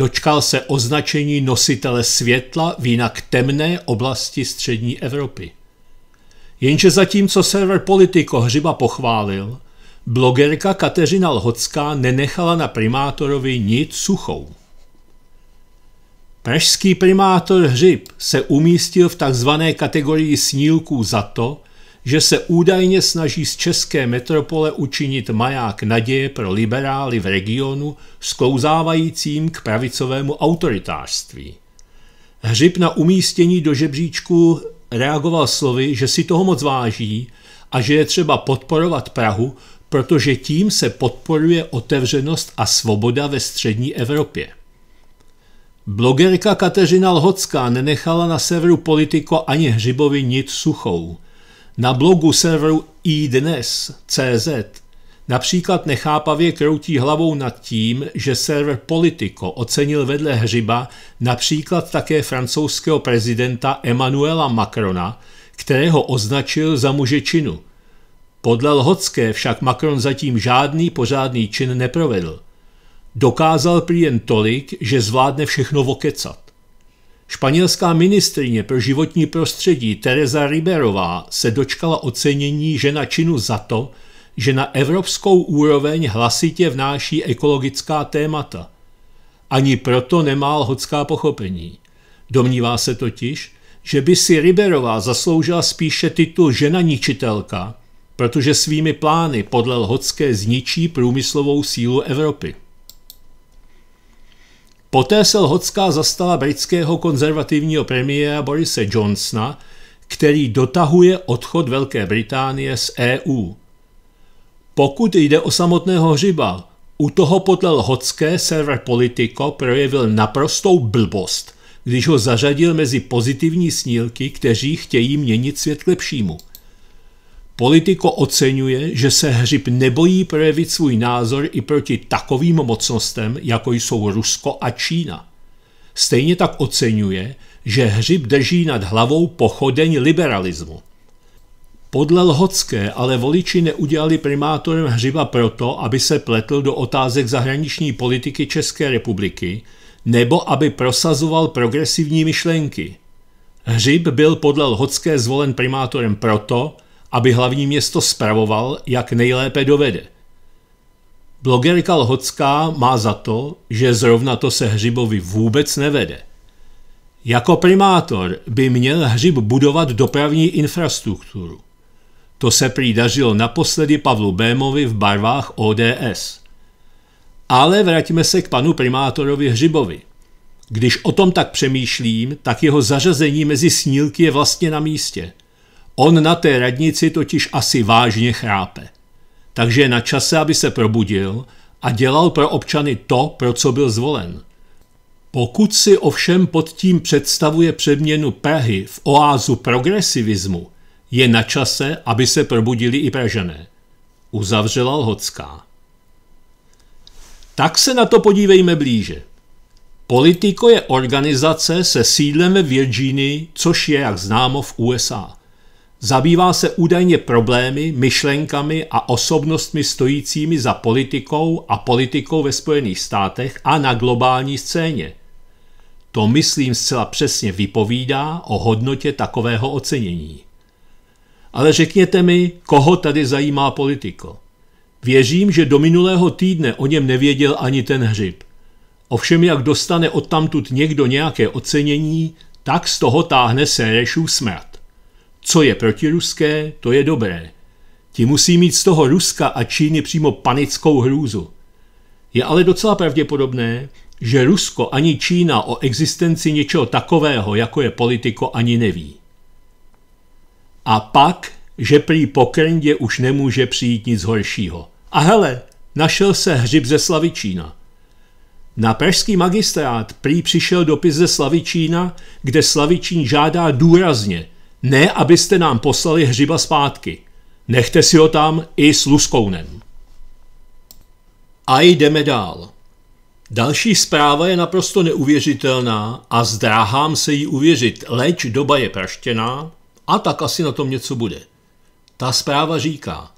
Dočkal se označení nositele světla v jinak temné oblasti střední Evropy. Jenže zatímco server Politico hřiba pochválil, blogerka Kateřina Lhocká nenechala na primátorovi nic suchou. Pražský primátor Hřib se umístil v takzvané kategorii snílků za to, že se údajně snaží z české metropole učinit maják naděje pro liberály v regionu sklouzávajícím k pravicovému autoritářství. Hřib na umístění do žebříčku reagoval slovy, že si toho moc váží a že je třeba podporovat Prahu, protože tím se podporuje otevřenost a svoboda ve střední Evropě. Blogerka Kateřina Lhocká nenechala na severu politiko ani Hřibovi nic suchou – na blogu serveru iDnes.cz například nechápavě kroutí hlavou nad tím, že server Politico ocenil vedle hřiba například také francouzského prezidenta Emmanuela Macrona, kterého označil za muže činu. Podle Lhocké však Macron zatím žádný pořádný čin neprovedl. Dokázal prý jen tolik, že zvládne všechno vokecat. Španělská ministrině pro životní prostředí Teresa Riberová se dočkala ocenění žena činu za to, že na evropskou úroveň hlasitě vnáší ekologická témata. Ani proto nemá hodská pochopení. Domnívá se totiž, že by si Riberová zasloužila spíše titul žena ničitelka, protože svými plány podle Lhocké zničí průmyslovou sílu Evropy. Poté se Lhotská zastala britského konzervativního premiéra Borise Johnsona, který dotahuje odchod Velké Británie z EU. Pokud jde o samotného hřiba, u toho podle Lhotské server Politico projevil naprostou blbost, když ho zařadil mezi pozitivní snílky, kteří chtějí měnit svět k lepšímu – Politiko oceňuje, že se hřib nebojí projevit svůj názor i proti takovým mocnostem, jako jsou Rusko a Čína. Stejně tak oceňuje, že hřib drží nad hlavou pochodeň liberalismu. Podle Lhocké ale voliči neudělali primátorem hřiba proto, aby se pletl do otázek zahraniční politiky České republiky nebo aby prosazoval progresivní myšlenky. Hřib byl podle Lhocké zvolen primátorem proto, aby hlavní město spravoval, jak nejlépe dovede. Blogerka Lhocká má za to, že zrovna to se Hřibovi vůbec nevede. Jako primátor by měl Hřib budovat dopravní infrastrukturu. To se přidařilo naposledy Pavlu Bémovi v barvách ODS. Ale vraťme se k panu primátorovi Hřibovi. Když o tom tak přemýšlím, tak jeho zařazení mezi snílky je vlastně na místě. On na té radnici totiž asi vážně chrápe. Takže je na čase, aby se probudil a dělal pro občany to, pro co byl zvolen. Pokud si ovšem pod tím představuje předměnu Prahy v oázu progresivismu, je na čase, aby se probudili i Pražané. Uzavřela Lhocká. Tak se na to podívejme blíže. Politiko je organizace se sídlem ve Virginii, což je, jak známo, v USA. Zabývá se údajně problémy, myšlenkami a osobnostmi stojícími za politikou a politikou ve Spojených státech a na globální scéně. To, myslím, zcela přesně vypovídá o hodnotě takového ocenění. Ale řekněte mi, koho tady zajímá politiko? Věřím, že do minulého týdne o něm nevěděl ani ten hřib. Ovšem, jak dostane odtamtud někdo nějaké ocenění, tak z toho táhne Sérešův smrt. Co je protiruské, to je dobré. Ti musí mít z toho Ruska a Číny přímo panickou hrůzu. Je ale docela pravděpodobné, že Rusko ani Čína o existenci něčeho takového, jako je politiko, ani neví. A pak, že prý po už nemůže přijít nic horšího. A hele, našel se hřib ze Slavičína. Na pražský magistrát prý přišel dopis ze Slavičína, kde Slavičín žádá důrazně – ne, abyste nám poslali hřiba zpátky. Nechte si ho tam i s luskounem. A jdeme dál. Další zpráva je naprosto neuvěřitelná a zdráhám se jí uvěřit, leč doba je praštěná a tak asi na tom něco bude. Ta zpráva říká,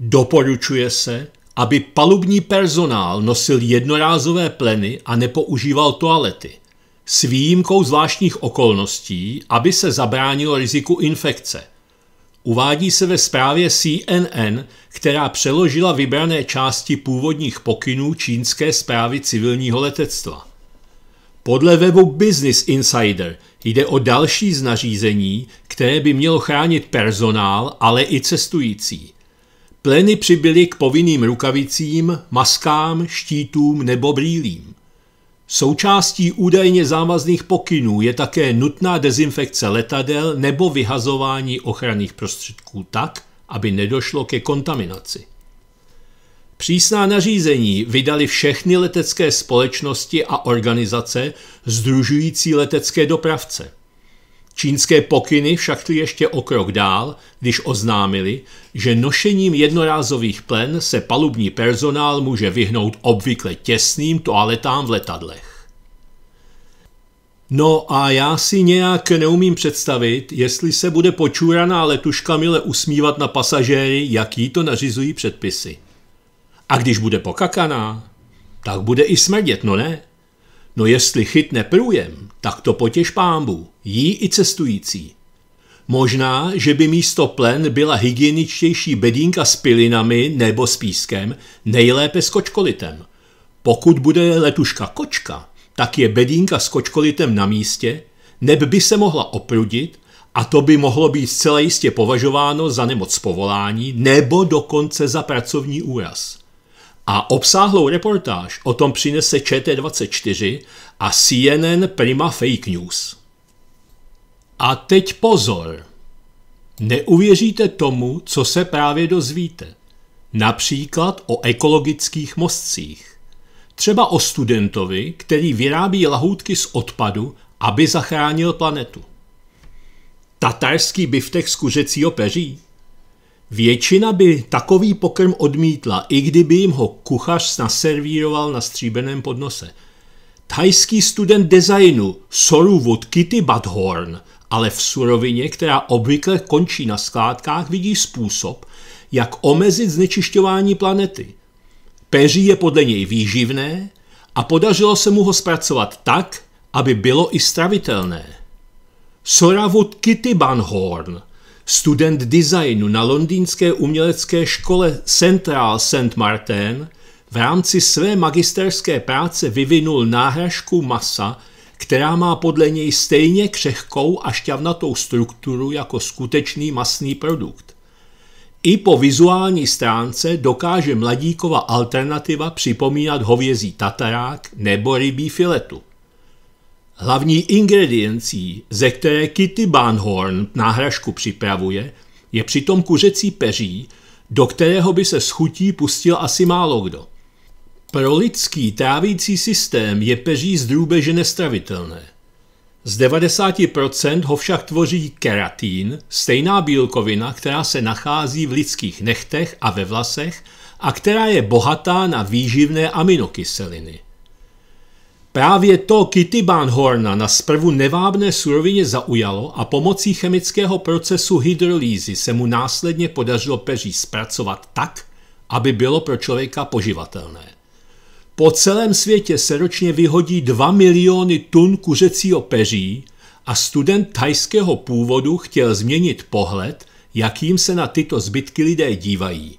doporučuje se, aby palubní personál nosil jednorázové pleny a nepoužíval toalety s výjimkou zvláštních okolností, aby se zabránilo riziku infekce. Uvádí se ve zprávě CNN, která přeložila vybrané části původních pokynů čínské zprávy civilního letectva. Podle webu Business Insider jde o další z nařízení, které by mělo chránit personál, ale i cestující. Pleny přibyly k povinným rukavicím, maskám, štítům nebo brýlím. Součástí údajně závazných pokynů je také nutná dezinfekce letadel nebo vyhazování ochranných prostředků tak, aby nedošlo ke kontaminaci. Přísná nařízení vydali všechny letecké společnosti a organizace združující letecké dopravce – Čínské pokyny však šly ještě o krok dál, když oznámili, že nošením jednorázových plen se palubní personál může vyhnout obvykle těsným toaletám v letadlech. No a já si nějak neumím představit, jestli se bude počúraná letuška mile usmívat na pasažéry, jaký to nařizují předpisy. A když bude pokakaná, tak bude i smrdět, no ne? No jestli chytne průjem, tak to potěž pámbu, jí i cestující. Možná, že by místo plen byla hygieničtější bedínka s pilinami nebo s pískem, nejlépe s kočkolitem. Pokud bude letuška kočka, tak je bedínka s kočkolitem na místě, neb by se mohla oprudit a to by mohlo být zcela jistě považováno za nemoc povolání nebo dokonce za pracovní úraz a obsáhlou reportáž o tom přinese ČT24 a CNN Prima Fake News. A teď pozor! Neuvěříte tomu, co se právě dozvíte. Například o ekologických mostcích. Třeba o studentovi, který vyrábí lahůdky z odpadu, aby zachránil planetu. Tatarský biftek z kuřecího peří? Většina by takový pokrm odmítla, i kdyby jim ho kuchař naservíroval na stříbeném podnose. Thajský student designu Soruvod Kitty Badhorn ale v surovině, která obvykle končí na skládkách, vidí způsob, jak omezit znečišťování planety. Peří je podle něj výživné a podařilo se mu ho zpracovat tak, aby bylo i stravitelné. Soravut Kitty Banhorn student designu na londýnské umělecké škole Central Saint Martin, v rámci své magisterské práce vyvinul náhražku masa, která má podle něj stejně křehkou a šťavnatou strukturu jako skutečný masný produkt. I po vizuální stránce dokáže mladíkova alternativa připomínat hovězí tatarák nebo rybí filetu. Hlavní ingrediencí, ze které Kitty Banhorn náhražku připravuje, je přitom kuřecí peří, do kterého by se schutí pustil asi málo kdo. Pro lidský trávící systém je peří z drůbeže nestravitelné. Z 90% ho však tvoří keratín, stejná bílkovina, která se nachází v lidských nechtech a ve vlasech a která je bohatá na výživné aminokyseliny. Právě to Kitty Horna na zprvu nevábné surovině zaujalo a pomocí chemického procesu hydrolýzy se mu následně podařilo peří zpracovat tak, aby bylo pro člověka poživatelné. Po celém světě se ročně vyhodí 2 miliony tun kuřecího peří a student thajského původu chtěl změnit pohled, jakým se na tyto zbytky lidé dívají.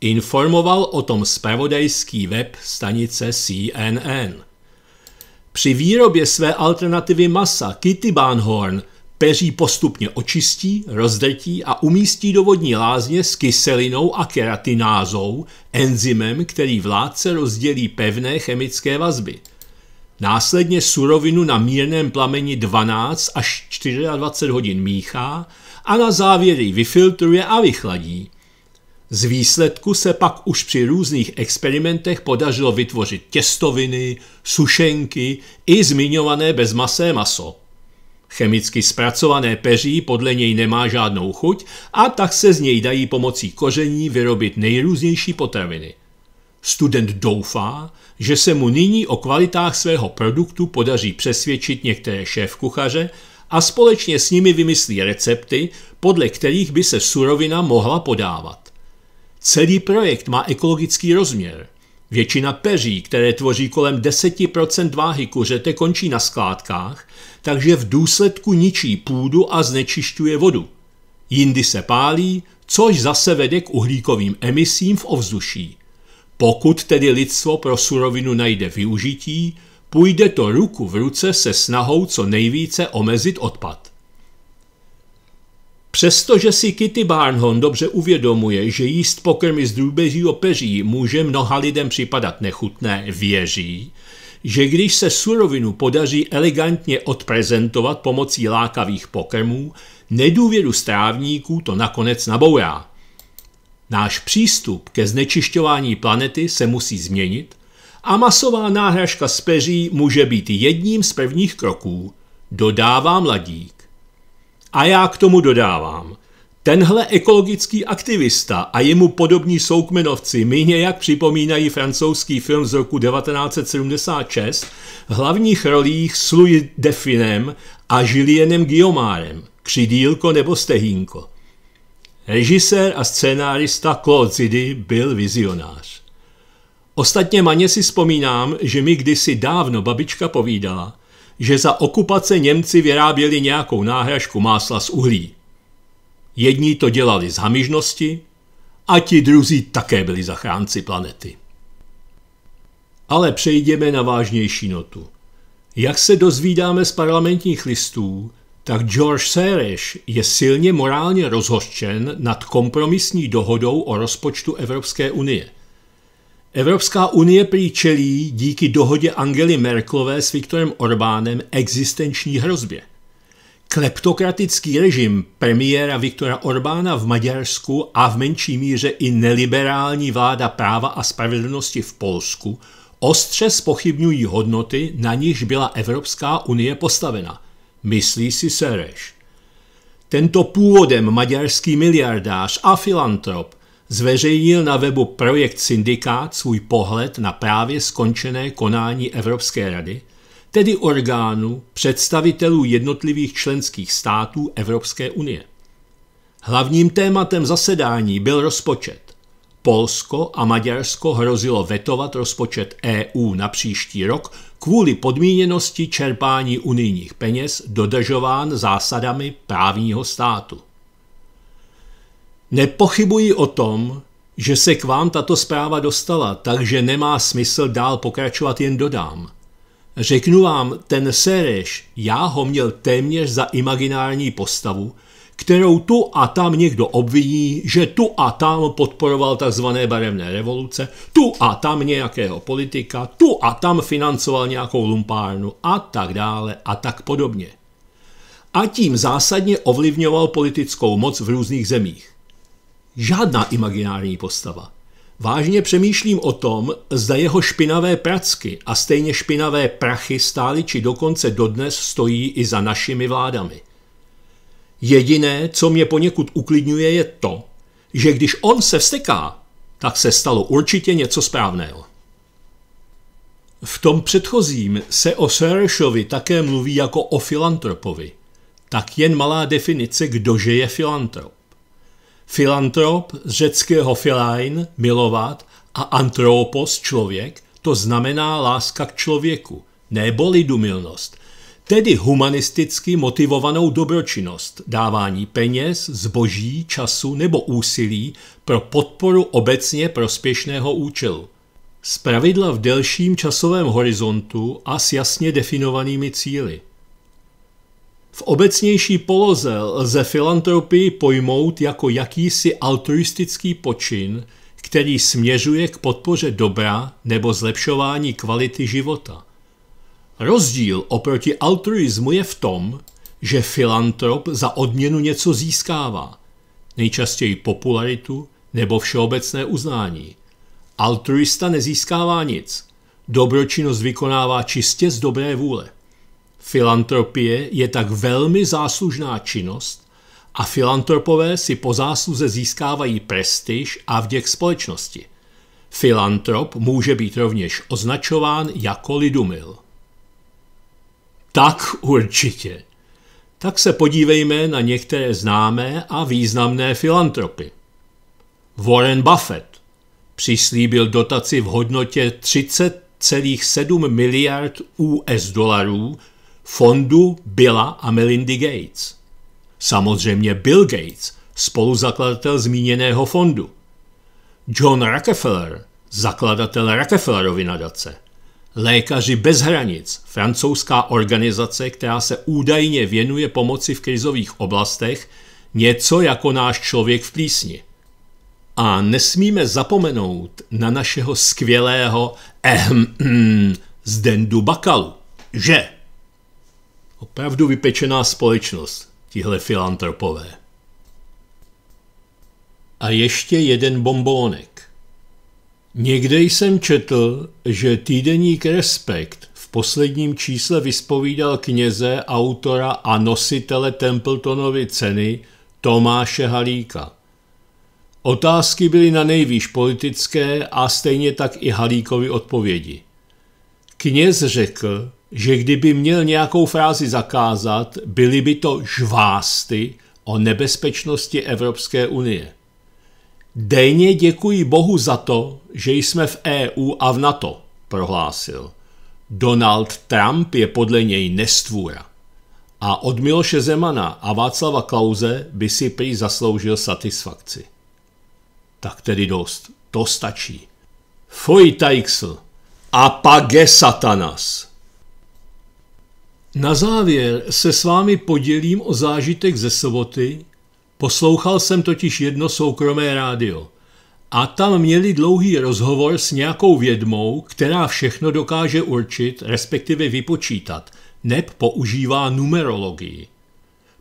Informoval o tom spravodajský web stanice CNN. Při výrobě své alternativy masa Kitty Barnhorn peří postupně očistí, rozdrtí a umístí do vodní lázně s kyselinou a keratinázou, enzymem, který v látce rozdělí pevné chemické vazby. Následně surovinu na mírném plameni 12 až 24 hodin míchá a na závěry vyfiltruje a vychladí. Z výsledku se pak už při různých experimentech podařilo vytvořit těstoviny, sušenky i zmiňované bezmasé maso. Chemicky zpracované peří podle něj nemá žádnou chuť a tak se z něj dají pomocí koření vyrobit nejrůznější potraviny. Student doufá, že se mu nyní o kvalitách svého produktu podaří přesvědčit některé šéf-kuchaře a společně s nimi vymyslí recepty, podle kterých by se surovina mohla podávat. Celý projekt má ekologický rozměr. Většina peří, které tvoří kolem 10% váhy kuřete, končí na skládkách, takže v důsledku ničí půdu a znečišťuje vodu. Jindy se pálí, což zase vede k uhlíkovým emisím v ovzduší. Pokud tedy lidstvo pro surovinu najde využití, půjde to ruku v ruce se snahou co nejvíce omezit odpad. Přestože si Kitty Barnhorn dobře uvědomuje, že jíst pokrmy z drůbežího peří může mnoha lidem připadat nechutné, věří, že když se surovinu podaří elegantně odprezentovat pomocí lákavých pokrmů, nedůvěru strávníků to nakonec nabourá. Náš přístup ke znečišťování planety se musí změnit a masová náhražka z peří může být jedním z prvních kroků, dodává mladík. A já k tomu dodávám. Tenhle ekologický aktivista a jemu podobní soukmenovci mi nějak připomínají francouzský film z roku 1976 v hlavních rolích s Louis Definem a Julienem Guillaumárem, Křidílko nebo Stehínko. Režisér a scénárista Claude Zidi byl vizionář. Ostatně maně si vzpomínám, že mi kdysi dávno babička povídala, že za okupace Němci vyráběli nějakou náhražku másla z uhlí. Jedni to dělali z hamižnosti a ti druzí také byli zachránci planety. Ale přejdeme na vážnější notu. Jak se dozvídáme z parlamentních listů, tak George Sereš je silně morálně rozhořčen nad kompromisní dohodou o rozpočtu Evropské unie – Evropská unie prý čelí díky dohodě Angely Merklové s Viktorem Orbánem existenční hrozbě. Kleptokratický režim premiéra Viktora Orbána v Maďarsku a v menší míře i neliberální vláda práva a spravedlnosti v Polsku ostře spochybňují hodnoty, na nichž byla Evropská unie postavena. Myslí si Sereš. Tento původem maďarský miliardář a filantrop zveřejnil na webu Projekt Syndikát svůj pohled na právě skončené konání Evropské rady, tedy orgánu představitelů jednotlivých členských států Evropské unie. Hlavním tématem zasedání byl rozpočet. Polsko a Maďarsko hrozilo vetovat rozpočet EU na příští rok kvůli podmíněnosti čerpání unijních peněz dodržován zásadami právního státu. Nepochybuji o tom, že se k vám tato zpráva dostala, takže nemá smysl dál pokračovat, jen dodám. Řeknu vám, ten Sereš, já ho měl téměř za imaginární postavu, kterou tu a tam někdo obviní, že tu a tam podporoval tzv. barevné revoluce, tu a tam nějakého politika, tu a tam financoval nějakou lumpárnu a tak dále a tak podobně. A tím zásadně ovlivňoval politickou moc v různých zemích. Žádná imaginární postava. Vážně přemýšlím o tom, zda jeho špinavé pracky a stejně špinavé prachy stály či dokonce dodnes stojí i za našimi vládami. Jediné, co mě poněkud uklidňuje, je to, že když on se vsteká, tak se stalo určitě něco správného. V tom předchozím se o Serešovi také mluví jako o filantropovi. Tak jen malá definice, kdože je filantrop. Filantrop z řeckého filain, milovat, a antropos, člověk, to znamená láska k člověku, nebo lidumilnost, tedy humanisticky motivovanou dobročinnost, dávání peněz, zboží, času nebo úsilí pro podporu obecně prospěšného účelu. Zpravidla v delším časovém horizontu a s jasně definovanými cíly. V obecnější poloze lze filantropii pojmout jako jakýsi altruistický počin, který směřuje k podpoře dobra nebo zlepšování kvality života. Rozdíl oproti altruismu je v tom, že filantrop za odměnu něco získává, nejčastěji popularitu nebo všeobecné uznání. Altruista nezískává nic, dobročinnost vykonává čistě z dobré vůle. Filantropie je tak velmi záslužná činnost a filantropové si po zásluze získávají prestiž a vděk společnosti. Filantrop může být rovněž označován jako lidumil. Tak určitě. Tak se podívejme na některé známé a významné filantropy. Warren Buffett přislíbil dotaci v hodnotě 30,7 miliard US dolarů fondu Billa a Melindy Gates. Samozřejmě Bill Gates, spoluzakladatel zmíněného fondu. John Rockefeller, zakladatel Rockefellerovy nadace. Lékaři bez hranic, francouzská organizace, která se údajně věnuje pomoci v krizových oblastech, něco jako náš člověk v plísni. A nesmíme zapomenout na našeho skvělého ehm, ehm Zdendu Bakalu, že? Opravdu vypečená společnost, tihle filantropové. A ještě jeden bombónek. Někde jsem četl, že týdeník Respekt v posledním čísle vyspovídal kněze, autora a nositele Templetonovy ceny Tomáše Halíka. Otázky byly na nejvýš politické a stejně tak i Halíkovi odpovědi. Kněz řekl, že kdyby měl nějakou frázi zakázat, byly by to žvásty o nebezpečnosti Evropské unie. Dejně děkuji Bohu za to, že jsme v EU a v NATO, prohlásil. Donald Trump je podle něj nestvůra. A od Miloše Zemana a Václava Klauze by si prý zasloužil satisfakci. Tak tedy dost, to stačí. Foj, Tajksl, a page satanas! Na závěr se s vámi podělím o zážitek ze soboty. Poslouchal jsem totiž jedno soukromé rádio. A tam měli dlouhý rozhovor s nějakou vědmou, která všechno dokáže určit, respektive vypočítat, neb používá numerologii.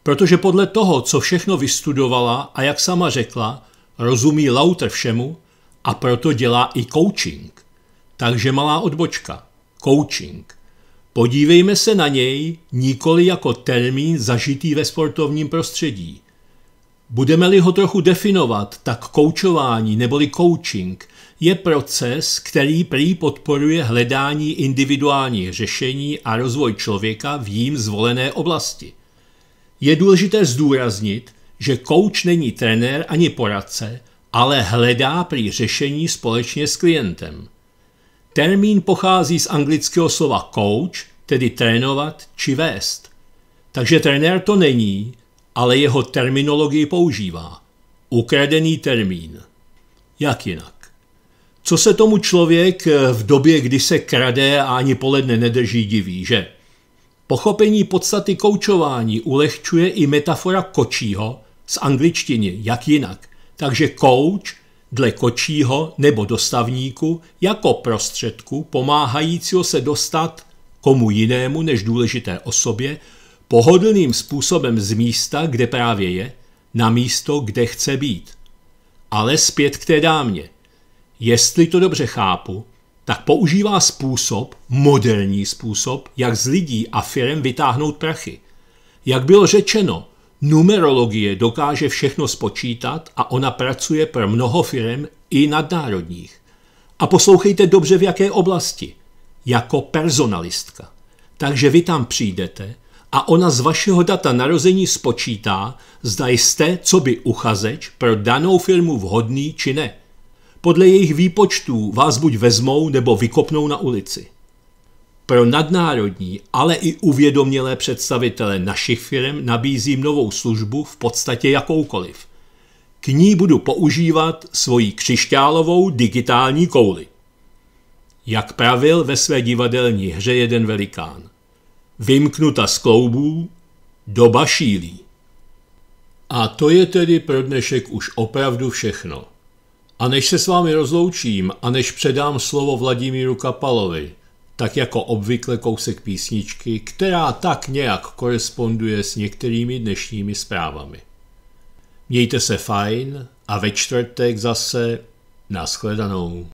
Protože podle toho, co všechno vystudovala a jak sama řekla, rozumí lauter všemu a proto dělá i coaching. Takže malá odbočka. Coaching. Podívejme se na něj nikoli jako termín zažitý ve sportovním prostředí. Budeme-li ho trochu definovat, tak koučování neboli coaching je proces, který prý podporuje hledání individuálních řešení a rozvoj člověka v jím zvolené oblasti. Je důležité zdůraznit, že coach není trenér ani poradce, ale hledá prý řešení společně s klientem – Termín pochází z anglického slova coach, tedy trénovat či vést. Takže trenér to není, ale jeho terminologii používá. Ukradený termín. Jak jinak? Co se tomu člověk eh, v době, kdy se krade a ani poledne nedrží, diví, že? Pochopení podstaty koučování ulehčuje i metafora kočího z angličtiny, jak jinak. Takže coach dle kočího nebo dostavníku jako prostředku pomáhajícího se dostat komu jinému než důležité osobě pohodlným způsobem z místa, kde právě je, na místo, kde chce být. Ale zpět k té dámě. Jestli to dobře chápu, tak používá způsob, moderní způsob, jak z lidí a firem vytáhnout prachy. Jak bylo řečeno, Numerologie dokáže všechno spočítat a ona pracuje pro mnoho firm i nadnárodních. A poslouchejte dobře, v jaké oblasti. Jako personalistka. Takže vy tam přijdete a ona z vašeho data narození spočítá, zda jste, co by uchazeč, pro danou firmu vhodný či ne. Podle jejich výpočtů vás buď vezmou nebo vykopnou na ulici. Pro nadnárodní, ale i uvědomělé představitele našich firm nabízím novou službu v podstatě jakoukoliv. K ní budu používat svoji křišťálovou digitální kouli. Jak pravil ve své divadelní hře jeden velikán. Vymknuta z kloubů, doba šílí. A to je tedy pro dnešek už opravdu všechno. A než se s vámi rozloučím a než předám slovo Vladimíru Kapalovi, tak jako obvykle kousek písničky, která tak nějak koresponduje s některými dnešními zprávami. Mějte se fajn a ve čtvrtek zase naschledanou.